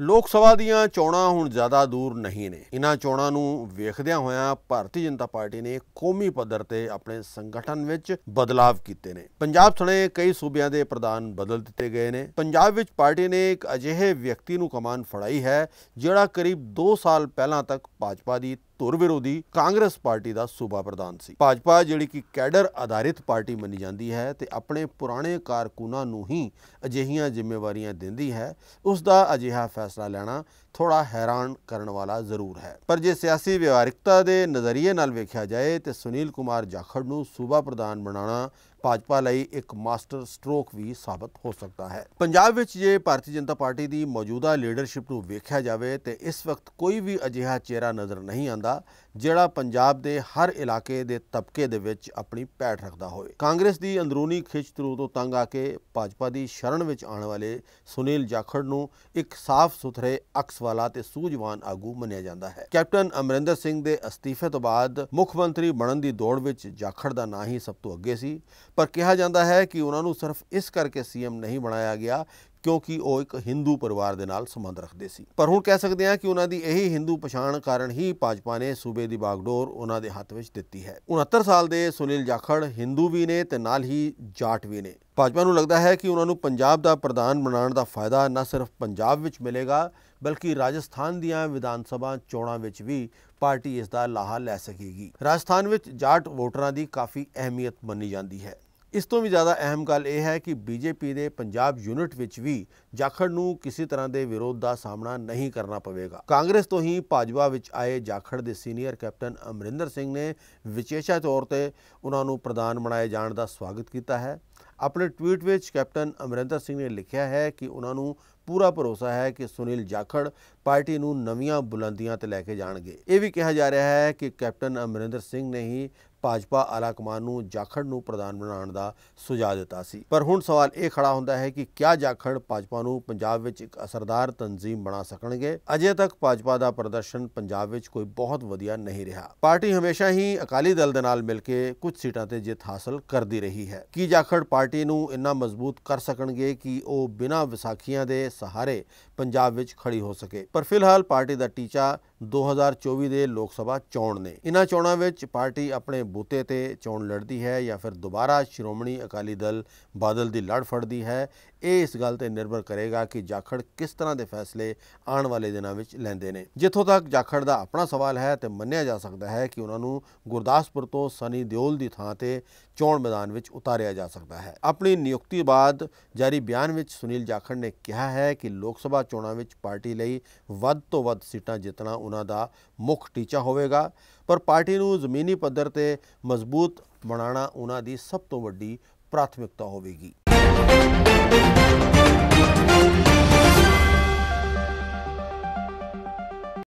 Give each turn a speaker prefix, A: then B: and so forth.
A: ਲੋਕ ਸਭਾ ਦੀਆਂ ਚੋਣਾਂ ਹੁਣ ਜ਼ਿਆਦਾ ਦੂਰ ਨਹੀਂ ਨੇ ਇਹਨਾਂ ਚੋਣਾਂ ਨੂੰ ਵੇਖਦਿਆਂ ਹੋਇਆਂ ਭਾਰਤੀ ਜਨਤਾ ਪਾਰਟੀ ਨੇ ਕੌਮੀ ਪੱਧਰ ਤੇ ਆਪਣੇ ਸੰਗਠਨ ਵਿੱਚ ਬਦਲਾਵ ਕੀਤੇ ਨੇ ਪੰਜਾਬ ਸਣੇ ਕਈ ਸੂਬਿਆਂ ਦੇ ਪ੍ਰਧਾਨ ਬਦਲ ਦਿੱਤੇ ਗਏ ਨੇ ਪੰਜਾਬ ਵਿੱਚ ਪਾਰਟੀ ਨੇ ਇੱਕ ਅਜਿਹੇ ਵਿਅਕਤੀ ਨੂੰ ਕਮਾਨ ਫੜਾਈ ਹੈ ਜਿਹੜਾ ਕਰੀਬ 2 ਸਾਲ ਪਹਿਲਾਂ ਤੱਕ ਭਾਜਪਾ ਦੀ ਧੁਰ ਵਿਰੋਧੀ ਕਾਂਗਰਸ ਪਾਰਟੀ ਦਾ ਸੂਬਾ ਪ੍ਰਧਾਨ ਸੀ ਭਾਜਪਾ ਜਿਹੜੀ ਕਿ ਕੈਡਰ ਆਧਾਰਿਤ ਪਾਰਟੀ ਮੰਨੀ ਜਾਂਦੀ ਹੈ ਤੇ ਆਪਣੇ ਪੁਰਾਣੇ ਕਾਰਕੁਨਾਂ ਨੂੰ ਹੀ ਅਜਿਹੀਆਂ ਜ਼ਿੰਮੇਵਾਰੀਆਂ ਦਿੰਦੀ ਹੈ ਉਸ ਦਾ ਅਜਿਹਾ ਫੈਸਲਾ ਲੈਣਾ ਥੋੜਾ ਹੈਰਾਨ ਕਰਨ ਵਾਲਾ ਜ਼ਰੂਰ ਹੈ ਪਰ ਜੇ ਸਿਆਸੀ ਵਿਵਹਾਰਿਕਤਾ ਦੇ ਨਜ਼ਰੀਏ ਨਾਲ ਵੇਖਿਆ ਜਾਏ ਤੇ ਸੁਨੀਲ ਕੁਮਾਰ ਜਾਖੜ ਨੂੰ ਸੂਬਾ ਪ੍ਰਧਾਨ ਬਣਾਉਣਾ ਭਾਜਪਾ ਲਈ ਇੱਕ ਮਾਸਟਰ ਸਟ੍ਰੋਕ ਵੀ ਸਾਬਤ ਹੋ ਸਕਦਾ ਹੈ ਪੰਜਾਬ ਵਿੱਚ ਜੇ ਭਾਰਤੀ ਜਨਤਾ ਪਾਰਟੀ ਦੀ ਮੌਜੂਦਾ ਲੀਡਰਸ਼ਿਪ ਨੂੰ ਵੇਖਿਆ ਜਾਵੇ ਤੇ ਇਸ ਵਕਤ ਕੋਈ ਵੀ ਅਜਿਹਾ ਚਿਹਰਾ ਨਜ਼ਰ ਨਹੀਂ ਆਂਦਾ ਜਿਹੜਾ ਪੰਜਾਬ ਦੇ ਹਰ ਇਲਾਕੇ ਦੇ ਤਬਕੇ ਦੇ ਵਿੱਚ ਆਪਣੀ ਪੈਠ ਰੱਖਦਾ ਹੋਵੇ ਕਾਂਗਰਸ ਦੀ ਅੰਦਰੂਨੀ ਖਿੱਚ ਤਰੂ ਤੋਂ ਤੰਗ ਆ ਕੇ ਭਾਜਪਾ ਦੀ ਸ਼ਰਣ ਵਿੱਚ ਆਉਣ ਵਾਲੇ ਸੁਨੀਲ ਜਾਖੜ ਨੂੰ ਇੱਕ ਸਾਫ਼ ਸੁਥਰੇ ਅਕਸ ਵਾਲਾ ਤੇ ਸੂਝਵਾਨ ਆਗੂ ਮੰਨਿਆ ਜਾਂਦਾ ਹੈ ਕੈਪਟਨ ਅਮਰਿੰਦਰ ਸਿੰਘ ਦੇ ਅਸਤੀਫੇ ਤੋਂ ਬਾਅਦ ਮੁੱਖ ਮੰਤਰੀ ਬਣਨ ਦੀ ਦੌੜ ਵਿੱਚ ਜਾਖੜ ਦਾ ਨਾਂ ਹੀ ਸਭ ਤੋਂ ਅੱਗੇ ਸੀ ਪਰ ਕਿਹਾ ਜਾਂਦਾ ਹੈ ਕਿ ਉਹਨਾਂ ਨੂੰ ਸਿਰਫ ਇਸ ਕਰਕੇ ਸੀਐਮ ਨਹੀਂ ਬਣਾਇਆ ਗਿਆ ਕਿਉਂਕਿ ਉਹ ਇੱਕ ਹਿੰਦੂ ਪਰਿਵਾਰ ਦੇ ਨਾਲ ਸੰਬੰਧ ਰੱਖਦੇ ਸੀ ਪਰ ਹੁਣ ਕਹਿ ਸਕਦੇ ਹਾਂ ਕਿ ਉਹਨਾਂ ਦੀ ਇਹੀ ਹਿੰਦੂ ਪਛਾਣ ਕਾਰਨ ਹੀ ਭਾਜਪਾ ਨੇ ਸੂਬੇ ਦੀ ਬਾਗਡੋਰ ਉਹਨਾਂ ਦੇ ਹੱਥ ਵਿੱਚ ਦਿੱਤੀ ਹੈ 69 ਸਾਲ ਦੇ ਸੁਨੀਲ ਜਾਖੜ ਹਿੰਦੂ ਵੀ ਨੇ ਤੇ ਨਾਲ ਹੀ ਜਾਟ ਵੀ ਨੇ ਭਾਜਪਾ ਨੂੰ ਲੱਗਦਾ ਹੈ ਕਿ ਉਹਨਾਂ ਨੂੰ ਪੰਜਾਬ ਦਾ ਪ੍ਰਧਾਨ ਬਣਾਉਣ ਦਾ ਫਾਇਦਾ ਨਾ ਸਿਰਫ ਪੰਜਾਬ ਵਿੱਚ ਮਿਲੇਗਾ ਬਲਕਿ ਰਾਜਸਥਾਨ ਦੀਆਂ ਵਿਧਾਨ ਸਭਾ ਚੋਣਾਂ ਵਿੱਚ ਵੀ ਪਾਰਟੀ ਇਸ ਦਾ ਲਾਹਾ ਲੈ ਸਕੇਗੀ ਰਾਜਸਥਾਨ ਵਿੱਚ ਜਾਟ ਵੋਟਰਾਂ ਦੀ ਕਾਫੀ ਅਹਿਮੀਅਤ ਮੰਨੀ ਜਾਂਦੀ ਹੈ ਇਸ ਤੋਂ ਵੀ ਜ਼ਿਆਦਾ ਅਹਿਮ ਗੱਲ ਇਹ ਹੈ ਕਿ ਬੀਜੇਪੀ ਦੇ ਪੰਜਾਬ ਯੂਨਿਟ ਵਿੱਚ ਵੀ ਜਾਖੜ ਨੂੰ ਕਿਸੇ ਤਰ੍ਹਾਂ ਦੇ ਵਿਰੋਧ ਦਾ ਸਾਹਮਣਾ ਨਹੀਂ ਕਰਨਾ ਪਵੇਗਾ ਕਾਂਗਰਸ ਤੋਂ ਹੀ ਭਾਜਪਾ ਵਿੱਚ ਆਏ ਜਾਖੜ ਦੇ ਸੀਨੀਅਰ ਕੈਪਟਨ ਅਮਰਿੰਦਰ ਸਿੰਘ ਨੇ ਵਿਸ਼ੇਸ਼ਾ ਤੌਰ ਤੇ ਉਹਨਾਂ ਨੂੰ ਪ੍ਰਧਾਨ ਬਣਾਏ ਜਾਣ ਦਾ ਸਵਾਗਤ ਕੀਤਾ ਹੈ ਆਪਣੇ ਟਵੀਟ ਵਿੱਚ ਕੈਪਟਨ ਅਮਰਿੰਦਰ ਸਿੰਘ ਨੇ ਲਿਖਿਆ ਹੈ ਕਿ ਉਹਨਾਂ ਨੂੰ ਪੂਰਾ ਭਰੋਸਾ ਹੈ ਕਿ ਸੁਨੀਲ ਜਾਖੜ ਪਾਰਟੀ ਨੂੰ ਨਵੀਆਂ ਬੁਲੰਦੀਆਂ ਤੇ ਲੈ ਕੇ ਜਾਣਗੇ ਇਹ ਵੀ ਕਿਹਾ ਜਾ ਰਿਹਾ ਹੈ ਕਿ ਕੈਪਟਨ ਅਮਰਿੰਦਰ ਸਿੰਘ ਨੇ ਹੀ ਭਾਜਪਾ ਆਲਾ ਕਮਾਨ ਨੂੰ ਜਾਖੜ ਨੂੰ ਪ੍ਰਧਾਨ ਬਣਾਉਣ ਦਾ ਸੁਝਾਅ ਦਿੱਤਾ ਸੀ ਪਰ ਹੁਣ ਸਵਾਲ ਇਹ ਖੜਾ ਹੁੰਦਾ ਹੈ ਕਿ ਕਿਆ ਜਾਖੜ ਭਾਜਪਾ ਨੂੰ ਪੰਜਾਬ ਵਿੱਚ ਇੱਕ ਅਸਰਦਾਰ ਤਨਜ਼ੀਮ ਬਣਾ ਸਕਣਗੇ ਅਜੇ ਤੱਕ ਭਾਜਪਾ ਦਾ ਪ੍ਰਦਰਸ਼ਨ ਪੰਜਾਬ ਵਿੱਚ ਕੋਈ ਬਹੁਤ ਵਧੀਆ ਨਹੀਂ ਰਿਹਾ ਪਾਰਟੀ ਹਮੇਸ਼ਾ ਹੀ ਅਕਾਲੀ ਦਲ ਦੇ ਨਾਲ ਮਿਲ ਕੇ ਕੁਝ ਸੀਟਾਂ ਤੇ ਜਿੱਤ ਹਾਸਲ ਕਰਦੀ ਰਹੀ ਹੈ ਕੀ ਜਾਖੜ ਪਾਰਟੀ ਨੂੰ ਇੰਨਾ ਮਜ਼ਬੂਤ ਕਰ ਸਕਣਗੇ ਕਿ ਉਹ ਬਿਨਾਂ ਵਿਸਾਖੀਆਂ ਦੇ ਸਹਾਰੇ ਪੰਜਾਬ ਵਿੱਚ ਖੜੀ ਹੋ ਸਕੇ ਪਰ ਫਿਲਹਾਲ ਪਾਰਟੀ ਦਾ ਟੀਚਾ 2024 ਦੇ ਲੋਕ ਸਭਾ ਚੋਣ ਨੇ ਇਨ੍ਹਾਂ ਚੋਣਾਂ ਵਿੱਚ ਪਾਰਟੀ ਆਪਣੇ ਬੂਤੇ ਤੇ ਚੋਣ ਲੜਦੀ ਹੈ ਜਾਂ ਫਿਰ ਦੁਬਾਰਾ ਸ਼੍ਰੋਮਣੀ ਅਕਾਲੀ ਦਲ ਬਾਦਲ ਦੀ ਲੜ ਫੜਦੀ ਹੈ ਇਹ ਇਸ ਗੱਲ ਤੇ ਨਿਰਭਰ ਕਰੇਗਾ ਕਿ ਜਾਖੜ ਕਿਸ ਤਰ੍ਹਾਂ ਦੇ ਫੈਸਲੇ ਆਉਣ ਵਾਲੇ ਦਿਨਾਂ ਵਿੱਚ ਲੈਂਦੇ ਨੇ ਜਿੱਥੋਂ ਤੱਕ ਜਾਖੜ ਦਾ ਆਪਣਾ ਸਵਾਲ ਹੈ ਤੇ ਮੰਨਿਆ ਜਾ ਸਕਦਾ ਹੈ ਕਿ ਉਹਨਾਂ ਨੂੰ ਗੁਰਦਾਸਪੁਰ ਤੋਂ ਸਨੀ ਦਿਓਲ ਦੀ ਥਾਂ ਤੇ ਚੋਣ ਮੈਦਾਨ ਵਿੱਚ ਉਤਾਰਿਆ ਜਾ ਸਕਦਾ ਹੈ ਆਪਣੀ ਨਿਯੁਕਤੀ ਬਾਅਦ ਜਾਰੀ ਬਿਆਨ ਵਿੱਚ ਸੁਨੀਲ ਜਾਖੜ ਨੇ ਕਿਹਾ ਹੈ ਕਿ ਲੋਕ ਸਭਾ ਚੋਣਾਂ ਵਿੱਚ ਪਾਰਟੀ ਲਈ ਵੱਧ ਤੋਂ ਵੱਧ ਸੀਟਾਂ ਜਿੱਤਣਾ ਉਹਨਾਂ ਦਾ ਮੁੱਖ ਟੀਚਾ ਹੋਵੇਗਾ ਪਰ ਪਾਰਟੀ ਨੂੰ ਜ਼ਮੀਨੀ ਪੱਧਰ ਤੇ ਮਜ਼ਬੂਤ ਬਣਾਉਣਾ ਉਹਨਾਂ ਦੀ ਸਭ ਤੋਂ ਵੱਡੀ ਪ੍ਰਾਥਮਿਕਤਾ ਹੋਵੇਗੀ